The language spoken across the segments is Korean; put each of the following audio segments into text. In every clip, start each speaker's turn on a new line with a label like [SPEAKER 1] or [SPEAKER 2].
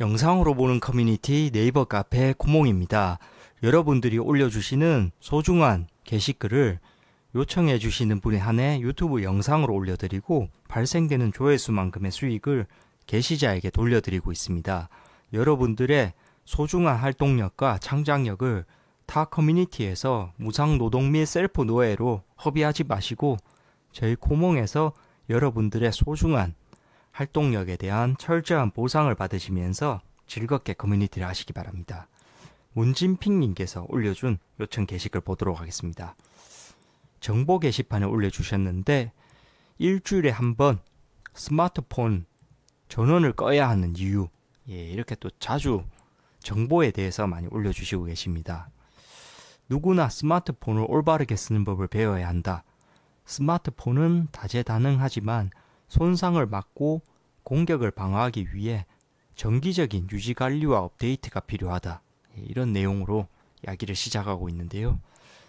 [SPEAKER 1] 영상으로 보는 커뮤니티 네이버 카페 코몽입니다 여러분들이 올려주시는 소중한 게시글을 요청해 주시는 분에 한해 유튜브 영상으로 올려드리고 발생되는 조회수만큼의 수익을 게시자에게 돌려드리고 있습니다. 여러분들의 소중한 활동력과 창작력을 타 커뮤니티에서 무상 노동 및 셀프 노예로 허비하지 마시고 저희 코몽에서 여러분들의 소중한 활동력에 대한 철저한 보상을 받으시면서 즐겁게 커뮤니티를 하시기 바랍니다. 문진핑님께서 올려준 요청 게시글 보도록 하겠습니다. 정보 게시판에 올려주셨는데 일주일에 한 번 스마트폰 전원을 꺼야 하는 이유 예, 이렇게 또 자주 정보에 대해서 많이 올려주시고 계십니다. 누구나 스마트폰을 올바르게 쓰는 법을 배워야 한다. 스마트폰은 다재다능하지만 손상을 막고 공격을 방어하기 위해 정기적인 유지 관리와 업데이트가 필요하다. 예, 이런 내용으로 이야기를 시작하고 있는데요.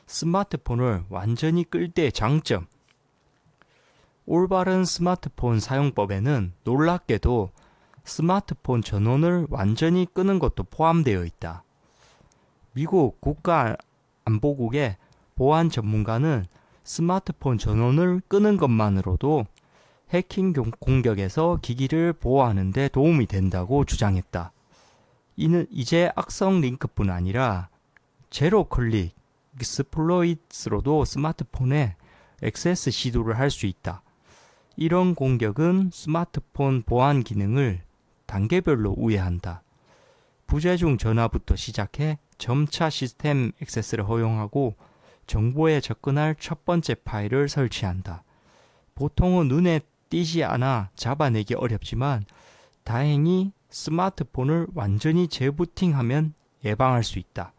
[SPEAKER 1] 스마트폰을 완전히 끌 때의 장점. 올바른 스마트폰 사용법에는 놀랍게도 스마트폰 전원을 완전히 끄는 것도 포함되어 있다. 미국 국가안보국의 보안 전문가는 스마트폰 전원을 끄는 것만으로도 해킹 공격에서 기기를 보호하는데 도움이 된다고 주장했다. 이는 이제 악성 링크뿐 아니라 제로 클릭, 익스플로이트로도 스마트폰에 액세스 시도를 할 수 있다. 이런 공격은 스마트폰 보안 기능을 단계별로 우회한다. 부재중 전화부터 시작해 점차 시스템 액세스를 허용하고 정보에 접근할 첫 번째 파일을 설치한다. 보통은 눈에 뛰지 않아 잡아내기 어렵지만 다행히 스마트폰을 완전히 재부팅하면 예방할 수 있다.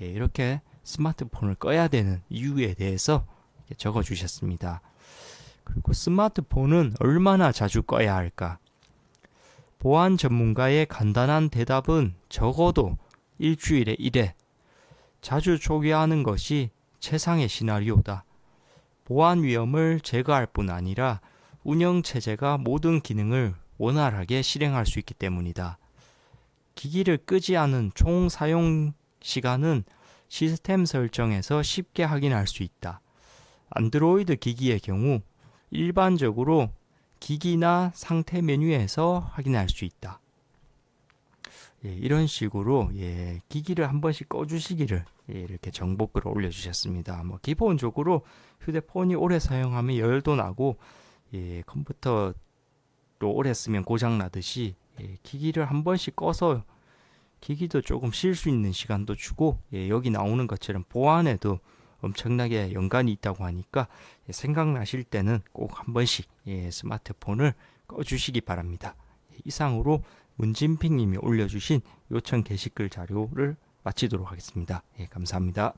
[SPEAKER 1] 예, 이렇게 스마트폰을 꺼야 되는 이유에 대해서 적어 주셨습니다. 그리고 스마트폰은 얼마나 자주 꺼야 할까? 보안 전문가의 간단한 대답은 적어도 일주일에 1회. 자주 초기화하는 것이 최상의 시나리오다. 보안 위험을 제거할 뿐 아니라 운영체제가 모든 기능을 원활하게 실행할 수 있기 때문이다. 기기를 끄지 않은 총 사용 시간은 시스템 설정에서 쉽게 확인할 수 있다. 안드로이드 기기의 경우 일반적으로 기기나 상태 메뉴에서 확인할 수 있다. 예, 이런 식으로 예, 기기를 한 번씩 꺼주시기를 예, 이렇게 정보 글을 올려주셨습니다. 뭐 기본적으로 휴대폰이 오래 사용하면 열도 나고 예, 컴퓨터도 오래 쓰면 고장 나듯이 예, 기기를 한 번씩 꺼서 기기도 조금 쉴 수 있는 시간도 주고 예, 여기 나오는 것처럼 보안에도 엄청나게 연관이 있다고 하니까 예, 생각나실 때는 꼭 한 번씩 예, 스마트폰을 꺼주시기 바랍니다. 예, 이상으로 문진핑님이 올려주신 요청 게시글 자료를 마치도록 하겠습니다. 예, 감사합니다.